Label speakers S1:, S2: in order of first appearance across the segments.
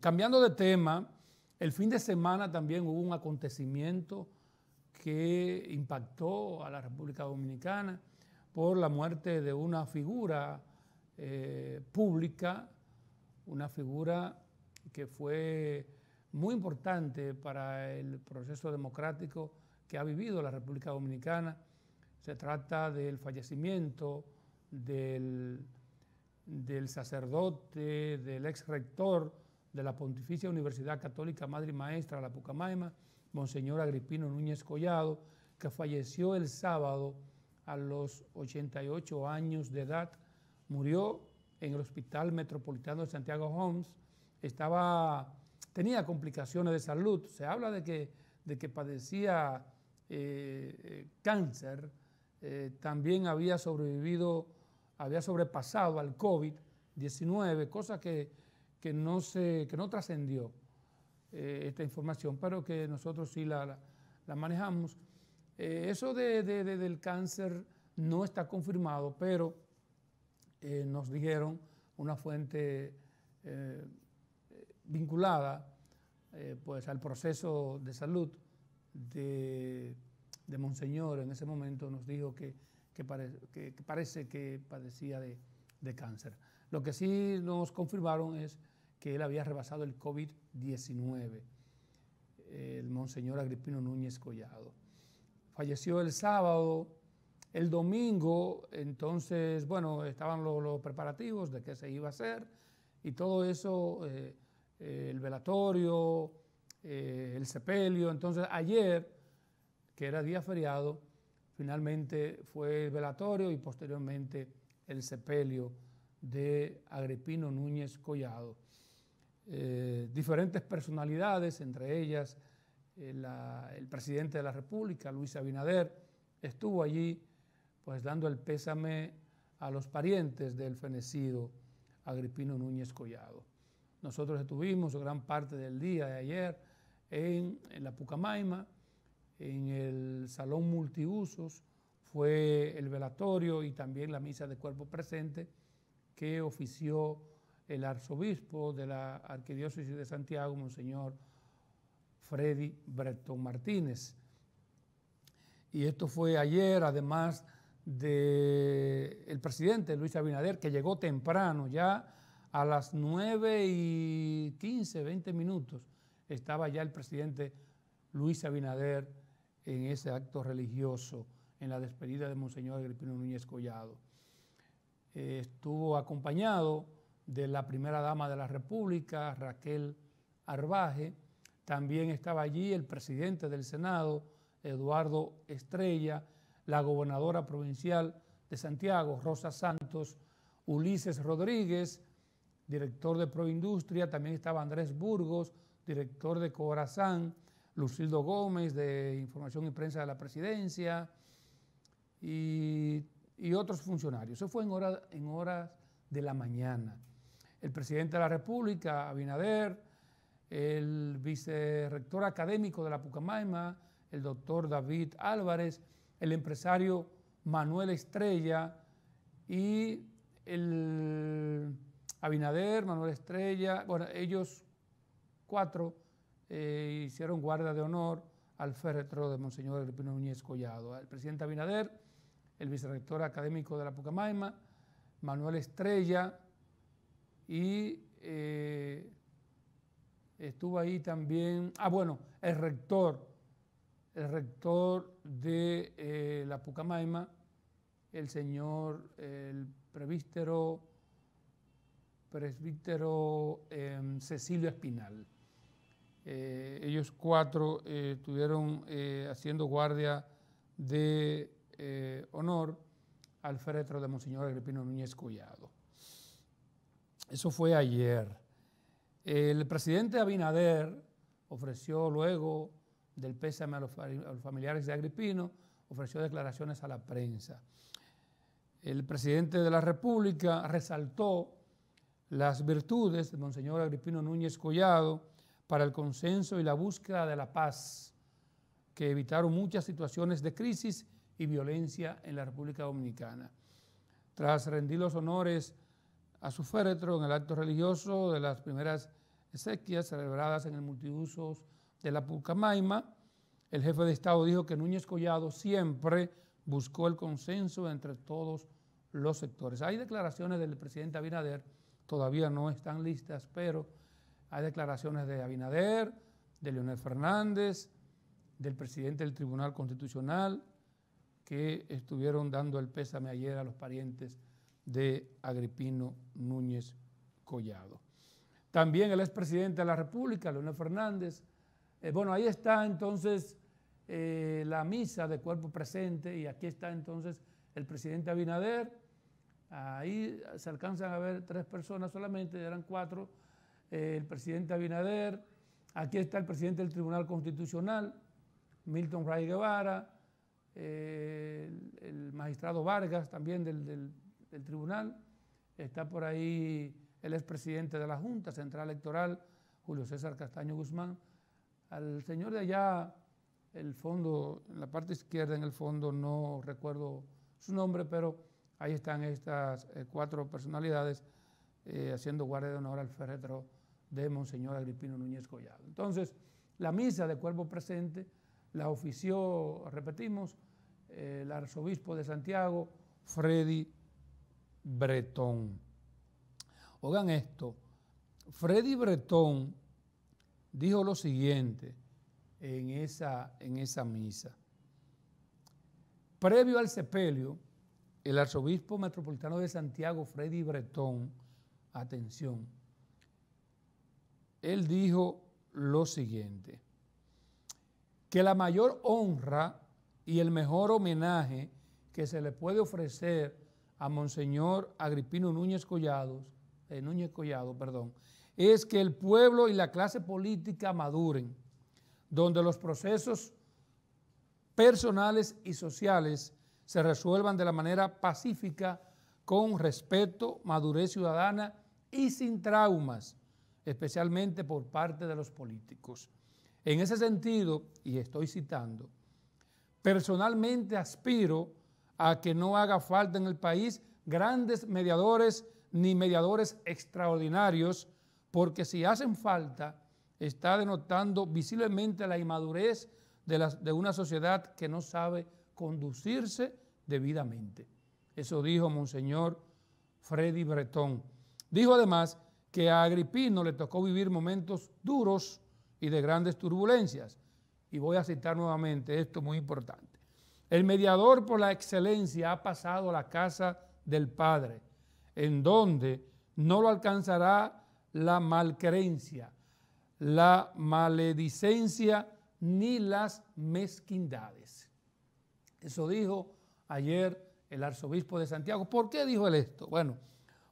S1: Cambiando de tema, el fin de semana también hubo un acontecimiento que impactó a la República Dominicana por la muerte de una figura eh, pública, una figura que fue muy importante para el proceso democrático que ha vivido la República Dominicana. Se trata del fallecimiento del, del sacerdote, del ex rector, de la Pontificia Universidad Católica Madre y Maestra La Pucamaima, Monseñor Agripino Núñez Collado, que falleció el sábado a los 88 años de edad. Murió en el Hospital Metropolitano de Santiago Holmes, Estaba, tenía complicaciones de salud. Se habla de que, de que padecía eh, eh, cáncer. Eh, también había sobrevivido, había sobrepasado al COVID-19, cosa que que no, no trascendió eh, esta información, pero que nosotros sí la, manejamos. Eh, eso de, del cáncer no está confirmado, pero eh, nos dijeron una fuente vinculada pues al proceso de salud de, Monseñor en ese momento, nos dijo que, que, que parece que padecía de cáncer. Lo que sí nos confirmaron es que él había rebasado el COVID-19, el monseñor Agripino Núñez Collado. Falleció el sábado, el domingo, entonces, bueno, estaban los, preparativos de qué se iba a hacer y todo eso, eh, eh, el velatorio, eh, el sepelio. Entonces, ayer, que era día feriado, finalmente fue el velatorio y posteriormente el sepelio de Agripino Núñez Collado eh, diferentes personalidades, entre ellas eh, el presidente de la República, Luis Abinader, estuvo allí pues dando el pésame a los parientes del fenecido Agripino Núñez Collado. Nosotros estuvimos gran parte del día de ayer en, en la Pucamaima, en el Salón Multiusos, fue el velatorio y también la misa de cuerpo presente que ofició el arzobispo de la Arquidiócesis de Santiago, Monseñor Freddy Breton Martínez. Y esto fue ayer, además del el presidente Luis Abinader, que llegó temprano, ya a las 9 y 15, 20 minutos, estaba ya el presidente Luis Abinader en ese acto religioso, en la despedida de Monseñor Agripino Núñez Collado. Eh, estuvo acompañado de la primera dama de la República, Raquel Arbaje. También estaba allí el presidente del Senado, Eduardo Estrella, la gobernadora provincial de Santiago, Rosa Santos, Ulises Rodríguez, director de Proindustria, también estaba Andrés Burgos, director de Corazán, Lucildo Gómez de Información y Prensa de la Presidencia y, otros funcionarios. Eso fue en, en horas de la mañana el presidente de la República, Abinader, el vicerrector académico de la Pucamaima, el doctor David Álvarez, el empresario Manuel Estrella y el Abinader, Manuel Estrella, bueno, ellos cuatro eh, hicieron guarda de honor al féretro de Monseñor pino Núñez Collado, el presidente Abinader, el vicerrector académico de la Pucamayma, Manuel Estrella, y eh, estuvo ahí también, ah bueno, el rector, el rector de eh, la Pucamaima, el señor, el prevístero, presbítero em, Cecilio Espinal. Eh, ellos cuatro estuvieron haciendo guardia de honor al féretro de Monseñor Agripino Núñez Collado. Eso fue ayer. El presidente Abinader ofreció luego del pésame a los, familiares de Agripino, ofreció declaraciones a la prensa. El presidente de la República resaltó las virtudes de Monseñor Agripino Núñez Collado para el consenso y la búsqueda de la paz, que evitaron muchas situaciones de crisis y violencia en la República Dominicana. Tras rendir los honores a su féretro en el acto religioso de las primeras exequias celebradas en el multiusos de la Pucamaima, El jefe de Estado dijo que Núñez Collado siempre buscó el consenso entre todos los sectores. Hay declaraciones del presidente Abinader, todavía no están listas, pero hay declaraciones de Abinader, de Leonel Fernández, del presidente del Tribunal Constitucional, que estuvieron dando el pésame ayer a los parientes de Agripino Núñez Collado. También el expresidente de la República, Leonel Fernández. Eh, bueno, ahí está entonces eh, la misa de cuerpo presente y aquí está entonces el presidente Abinader. Ahí se alcanzan a ver tres personas solamente, eran cuatro. Eh, el presidente Abinader, aquí está el presidente del Tribunal Constitucional, Milton Ray Guevara, el, magistrado Vargas también del el tribunal, está por ahí el expresidente de la Junta Central Electoral, Julio César Castaño Guzmán. Al señor de allá, el fondo, en la parte izquierda, en el fondo, no recuerdo su nombre, pero ahí están estas eh, cuatro personalidades eh, haciendo guardia de honor al ferretro de Monseñor Agripino Núñez Collado. Entonces, la misa de cuerpo presente la ofició, repetimos, eh, el arzobispo de Santiago, Freddy Bretón. Oigan esto, Freddy Bretón dijo lo siguiente en esa, en esa misa. Previo al sepelio, el arzobispo metropolitano de Santiago, Freddy Bretón, atención, él dijo lo siguiente, que la mayor honra y el mejor homenaje que se le puede ofrecer a Monseñor Agripino Núñez Collados, eh, Núñez Collado, perdón, es que el pueblo y la clase política maduren, donde los procesos personales y sociales se resuelvan de la manera pacífica, con respeto, madurez ciudadana y sin traumas, especialmente por parte de los políticos. En ese sentido, y estoy citando, personalmente aspiro a que no haga falta en el país grandes mediadores ni mediadores extraordinarios, porque si hacen falta, está denotando visiblemente la inmadurez de, de una sociedad que no sabe conducirse debidamente. Eso dijo Monseñor Freddy Bretón. Dijo además que a Agripino le tocó vivir momentos duros y de grandes turbulencias. Y voy a citar nuevamente esto muy importante. El mediador por la excelencia ha pasado a la casa del Padre, en donde no lo alcanzará la malcreencia, la maledicencia ni las mezquindades. Eso dijo ayer el arzobispo de Santiago. ¿Por qué dijo él esto? Bueno,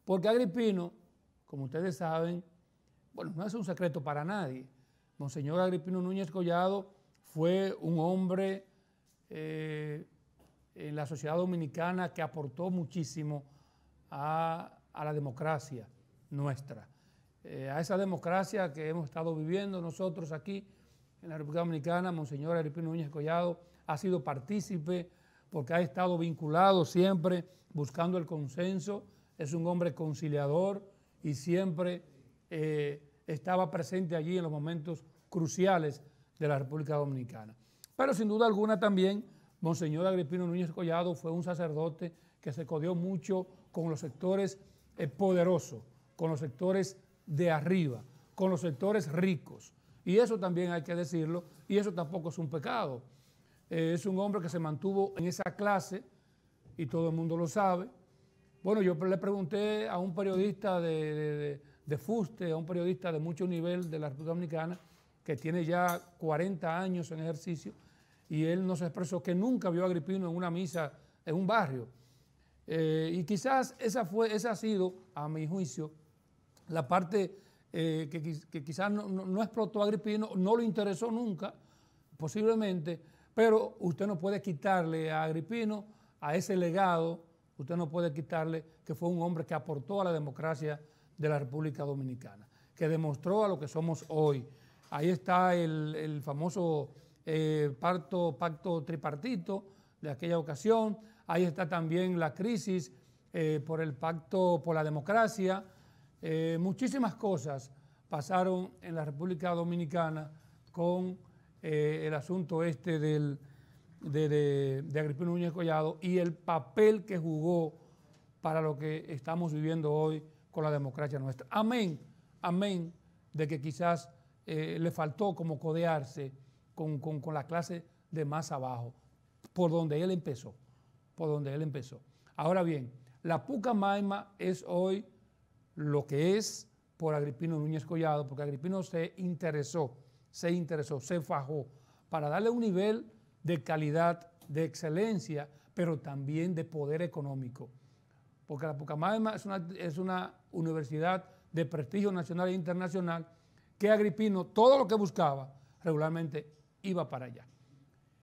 S1: porque Agripino, como ustedes saben, bueno, no es un secreto para nadie. Monseñor Agripino Núñez Collado fue un hombre eh, en la sociedad dominicana que aportó muchísimo a, la democracia nuestra, eh, a esa democracia que hemos estado viviendo nosotros aquí en la República Dominicana. Monseñor Aripino Núñez Collado ha sido partícipe porque ha estado vinculado siempre buscando el consenso, es un hombre conciliador y siempre eh, estaba presente allí en los momentos cruciales de la República Dominicana. Pero sin duda alguna también, Monseñor Agripino Núñez Collado fue un sacerdote que se codió mucho con los sectores eh, poderosos, con los sectores de arriba, con los sectores ricos. Y eso también hay que decirlo, y eso tampoco es un pecado. Eh, es un hombre que se mantuvo en esa clase, y todo el mundo lo sabe. Bueno, yo le pregunté a un periodista de fuste, a un periodista de mucho nivel de la República Dominicana, que tiene ya 40 años en ejercicio, y él nos expresó que nunca vio a Agripino en una misa en un barrio. Eh, y quizás esa, fue, ha sido, a mi juicio, la parte eh, que, quizás no, explotó a Agripino, no lo interesó nunca, posiblemente, pero usted no puede quitarle a Agripino, a ese legado, usted no puede quitarle que fue un hombre que aportó a la democracia de la República Dominicana, que demostró a lo que somos hoy. Ahí está el famoso eh, parto, pacto tripartito de aquella ocasión. Ahí está también la crisis eh, por el pacto por la democracia. Eh, muchísimas cosas pasaron en la República Dominicana con el asunto este de, de, Agripino Núñez Collado y el papel que jugó para lo que estamos viviendo hoy con la democracia nuestra. Amén, amén, de que quizás le faltó como codearse con, la clase de más abajo, por donde él empezó, por donde él empezó. Ahora bien, la Pucamaima es hoy lo que es por Agripino Núñez Collado, porque Agripino se interesó, se interesó, se fajó para darle un nivel de calidad, de excelencia, pero también de poder económico. Porque la Pucamaima es una, es una universidad de prestigio nacional e internacional que Agripino todo lo que buscaba regularmente iba para allá.